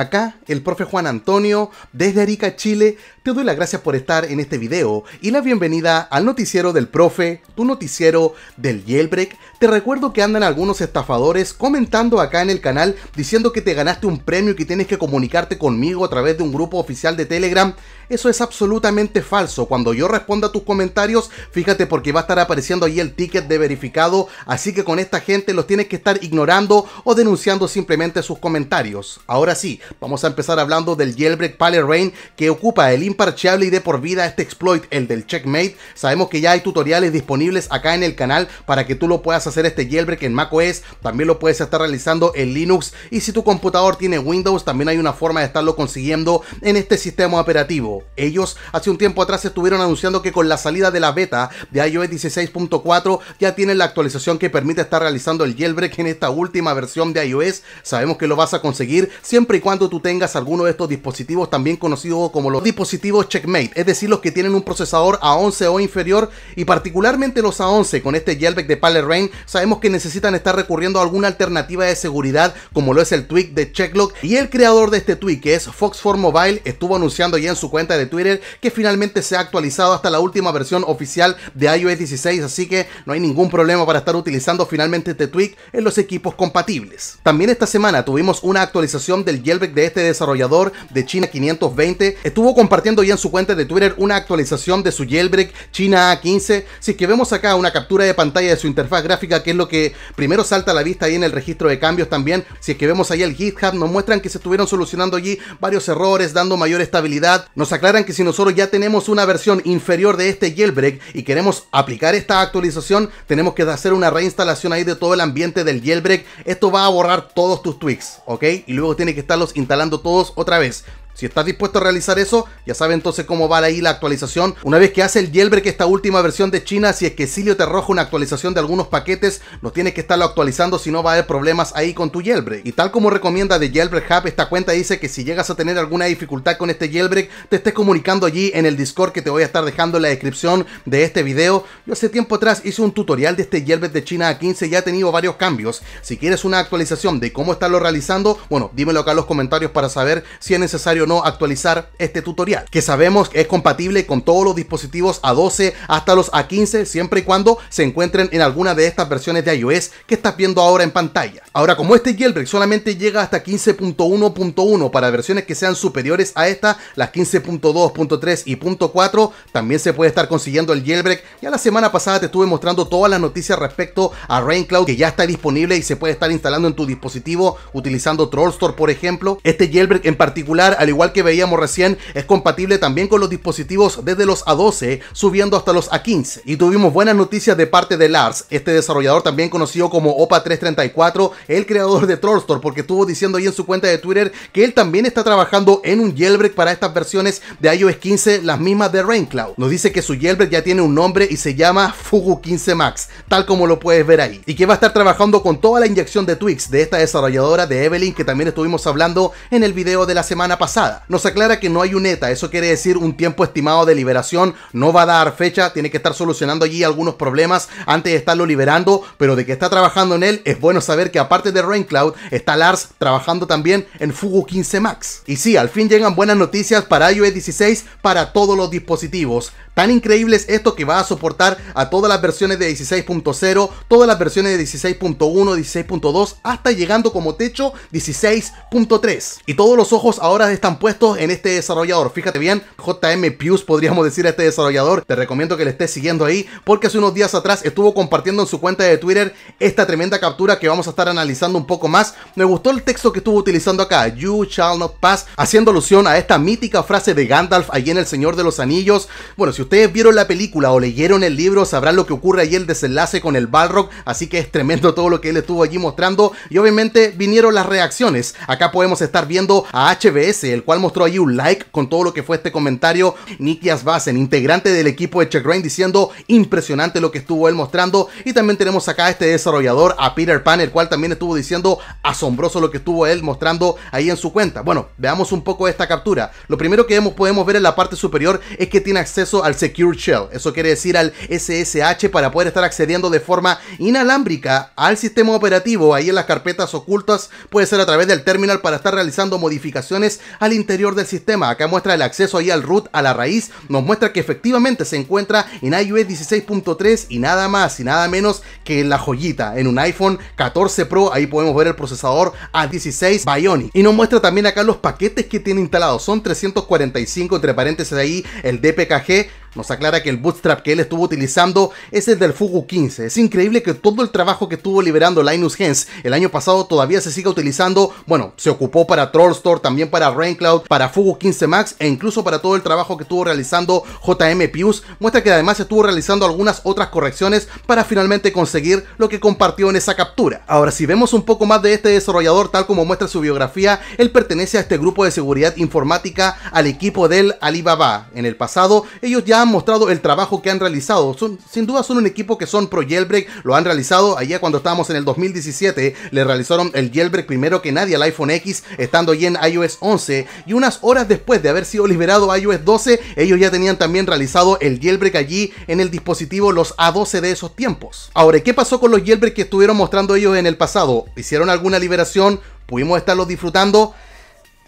Acá el profe Juan Antonio, desde Arica, Chile, te doy las gracias por estar en este video y la bienvenida al noticiero del profe, tu noticiero del jailbreak. Te recuerdo que andan algunos estafadores comentando acá en el canal diciendo que te ganaste un premio y que tienes que comunicarte conmigo a través de un grupo oficial de Telegram. Eso es absolutamente falso. Cuando yo responda a tus comentarios, fíjate porque va a estar apareciendo ahí el ticket de verificado, así que con esta gente los tienes que estar ignorando o denunciando simplemente sus comentarios. Ahora sí, Vamos a empezar hablando del jailbreak Pale Rain que ocupa el imparcheable y de por vida este exploit, el del checkmate. Sabemos que ya hay tutoriales disponibles acá en el canal para que tú lo puedas hacer este jailbreak en macOS. También lo puedes estar realizando en Linux y si tu computador tiene Windows también hay una forma de estarlo consiguiendo en este sistema operativo. Ellos hace un tiempo atrás estuvieron anunciando que con la salida de la beta de iOS 16.4 ya tienen la actualización que permite estar realizando el jailbreak en esta última versión de iOS. Sabemos que lo vas a conseguir siempre y cuando tú tengas alguno de estos dispositivos, también conocidos como los dispositivos Checkmate, es decir, los que tienen un procesador A11 o inferior, y particularmente los A11 con este jailbreak de Pale Rain, sabemos que necesitan estar recurriendo a alguna alternativa de seguridad, como lo es el tweak de Checklock, y el creador de este tweak, que es Fox4 Mobile, estuvo anunciando ya en su cuenta de Twitter que finalmente se ha actualizado hasta la última versión oficial de iOS 16, así que no hay ningún problema para estar utilizando finalmente este tweak en los equipos compatibles. También esta semana tuvimos una actualización del jailbreak de este desarrollador de China 520. Estuvo compartiendo ya en su cuenta de Twitter una actualización de su jailbreak China A15. Si es que vemos acá una captura de pantalla de su interfaz gráfica, que es lo que primero salta a la vista ahí en el registro de cambios también. Si es que vemos ahí el GitHub, nos muestran que se estuvieron solucionando allí varios errores, dando mayor estabilidad. Nos aclaran que si nosotros ya tenemos una versión inferior de este jailbreak y queremos aplicar esta actualización, tenemos que hacer una reinstalación ahí de todo el ambiente del jailbreak. Esto va a borrar todos tus tweaks, ¿ok? Y luego tiene que estar los instalando todos otra vez. Si estás dispuesto a realizar eso, ya sabes entonces cómo va ahí la actualización. Una vez que hace el jailbreak esta última versión de China, si es que Silio te arroja una actualización de algunos paquetes, no tienes que estarlo actualizando si no va a haber problemas ahí con tu jailbreak. Y tal como recomienda de Jailbreak Hub, esta cuenta dice que si llegas a tener alguna dificultad con este jailbreak, te estés comunicando allí en el Discord que te voy a estar dejando en la descripción de este video. Yo hace tiempo atrás hice un tutorial de este jailbreak de China a 15 ya ha tenido varios cambios. Si quieres una actualización de cómo estarlo realizando, bueno, dímelo acá en los comentarios para saber si es necesario actualizar este tutorial, que sabemos que es compatible con todos los dispositivos A12 hasta los A15, siempre y cuando se encuentren en alguna de estas versiones de iOS que estás viendo ahora en pantalla. Ahora, como este jailbreak solamente llega hasta 15.1.1 para versiones que sean superiores a esta, las 15.2.3 y .4, también se puede estar consiguiendo el jailbreak. Ya la semana pasada te estuve mostrando todas las noticias respecto a Raincloud que ya está disponible y se puede estar instalando en tu dispositivo utilizando Troll Store, por ejemplo. Este jailbreak en particular, al igual que veíamos recién, es compatible también con los dispositivos desde los A12 subiendo hasta los A15. Y tuvimos buenas noticias de parte de Lars, este desarrollador también conocido como OPA334, el creador de Trollstore, porque estuvo diciendo ahí en su cuenta de Twitter que él también está trabajando en un jailbreak para estas versiones de iOS 15, las mismas de Raincloud. Nos dice que su jailbreak ya tiene un nombre y se llama Fugu 15 Max, tal como lo puedes ver ahí. Y que va a estar trabajando con toda la inyección de tweaks de esta desarrolladora de Evelyn que también estuvimos hablando en el video de la semana pasada nos aclara que no hay un ETA, eso quiere decir un tiempo estimado de liberación, no va a dar fecha, tiene que estar solucionando allí algunos problemas antes de estarlo liberando, pero de que está trabajando en él, es bueno saber que aparte de Raincloud, está Lars trabajando también en Fugu 15 Max. Y sí, al fin llegan buenas noticias para iOS 16 para todos los dispositivos. Tan increíble es esto que va a soportar a todas las versiones de 16.0, todas las versiones de 16.1, 16.2, hasta llegando como techo 16.3. Y todos los ojos ahora están puestos en este desarrollador. Fíjate bien, JM Pius podríamos decir a este desarrollador. Te recomiendo que le estés siguiendo ahí porque hace unos días atrás estuvo compartiendo en su cuenta de Twitter esta tremenda captura que vamos a estar analizando un poco más. Me gustó el texto que estuvo utilizando acá, You shall not pass, haciendo alusión a esta mítica frase de Gandalf allí en El Señor de los Anillos. Bueno, si ustedes vieron la película o leyeron el libro, sabrán lo que ocurre allí el desenlace con el Balrog, así que es tremendo todo lo que él estuvo allí mostrando y obviamente vinieron las reacciones. Acá podemos estar viendo a HBS, el el cual mostró allí un like con todo lo que fue este comentario. nikias Asbassen, integrante del equipo de Check Rain, diciendo impresionante lo que estuvo él mostrando. Y también tenemos acá a este desarrollador, a Peter Pan, el cual también estuvo diciendo asombroso lo que estuvo él mostrando ahí en su cuenta. Bueno, veamos un poco esta captura. Lo primero que vemos, podemos ver en la parte superior es que tiene acceso al Secure Shell. Eso quiere decir al SSH para poder estar accediendo de forma inalámbrica al sistema operativo ahí en las carpetas ocultas. Puede ser a través del terminal para estar realizando modificaciones al interior del sistema. Acá muestra el acceso ahí al root, a la raíz, nos muestra que efectivamente se encuentra en iOS 16.3 y nada más y nada menos que en la joyita, en un iPhone 14 Pro, ahí podemos ver el procesador A16 Bionic. Y nos muestra también acá los paquetes que tiene instalados, son 345 entre paréntesis ahí el DPKG nos aclara que el bootstrap que él estuvo utilizando es el del Fugu 15. Es increíble que todo el trabajo que estuvo liberando Linus Hens el año pasado todavía se siga utilizando. Bueno, se ocupó para Trollstore, también para Raincloud, para Fugu 15 Max e incluso para todo el trabajo que estuvo realizando JM Pius. Muestra que además estuvo realizando algunas otras correcciones para finalmente conseguir lo que compartió en esa captura. Ahora, si vemos un poco más de este desarrollador, tal como muestra su biografía, él pertenece a este grupo de seguridad informática al equipo del Alibaba. En el pasado, ellos ya han mostrado el trabajo que han realizado. Son, sin duda son un equipo que son pro jailbreak, lo han realizado allá cuando estábamos en el 2017, le realizaron el jailbreak primero que nadie al iPhone X, estando allí en iOS 11, y unas horas después de haber sido liberado iOS 12, ellos ya tenían también realizado el jailbreak allí en el dispositivo, los A12 de esos tiempos. Ahora, ¿qué pasó con los jailbreak que estuvieron mostrando ellos en el pasado? ¿Hicieron alguna liberación? ¿Pudimos estarlos disfrutando?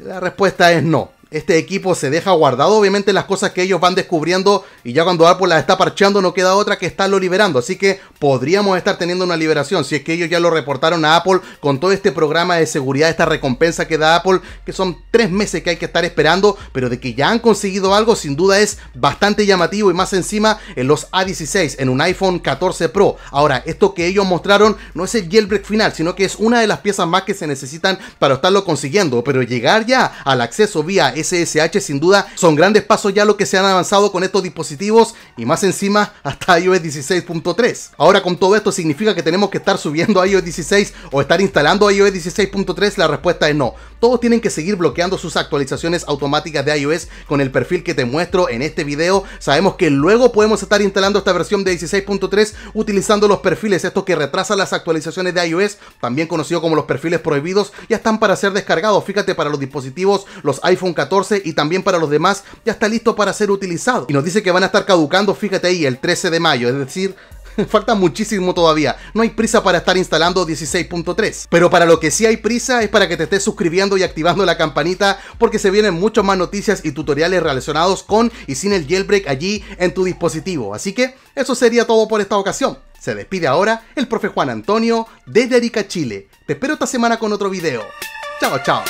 La respuesta es no este equipo se deja guardado, obviamente, las cosas que ellos van descubriendo. Y ya cuando Apple las está parchando no queda otra que estarlo liberando. Así que podríamos estar teniendo una liberación. Si es que ellos ya lo reportaron a Apple con todo este programa de seguridad, esta recompensa que da Apple, que son tres meses que hay que estar esperando. Pero de que ya han conseguido algo, sin duda es bastante llamativo. Y más encima en los A16, en un iPhone 14 Pro. Ahora, esto que ellos mostraron no es el jailbreak final, sino que es una de las piezas más que se necesitan para estarlo consiguiendo. Pero llegar ya al acceso vía SSH. Sin duda, son grandes pasos ya lo que se han avanzado con estos dispositivos y más encima hasta iOS 16.3. Ahora, con todo esto, ¿significa que tenemos que estar subiendo a iOS 16 o estar instalando iOS 16.3? La respuesta es no. Todos tienen que seguir bloqueando sus actualizaciones automáticas de iOS con el perfil que te muestro en este video. Sabemos que luego podemos estar instalando esta versión de 16.3 utilizando los perfiles, estos que retrasan las actualizaciones de iOS, también conocido como los perfiles prohibidos, ya están para ser descargados. Fíjate, para los dispositivos, los iPhone 14 y también para los demás ya está listo para ser utilizado. Y nos dice que van a estar caducando, fíjate ahí, el 13 de mayo, es decir, falta muchísimo todavía. No hay prisa para estar instalando 16.3. Pero para lo que sí hay prisa es para que te estés suscribiendo y activando la campanita porque se vienen muchas más noticias y tutoriales relacionados con y sin el jailbreak allí en tu dispositivo. Así que eso sería todo por esta ocasión. Se despide ahora el profe Juan Antonio de Arica, Chile. Te espero esta semana con otro video. Chao, chao.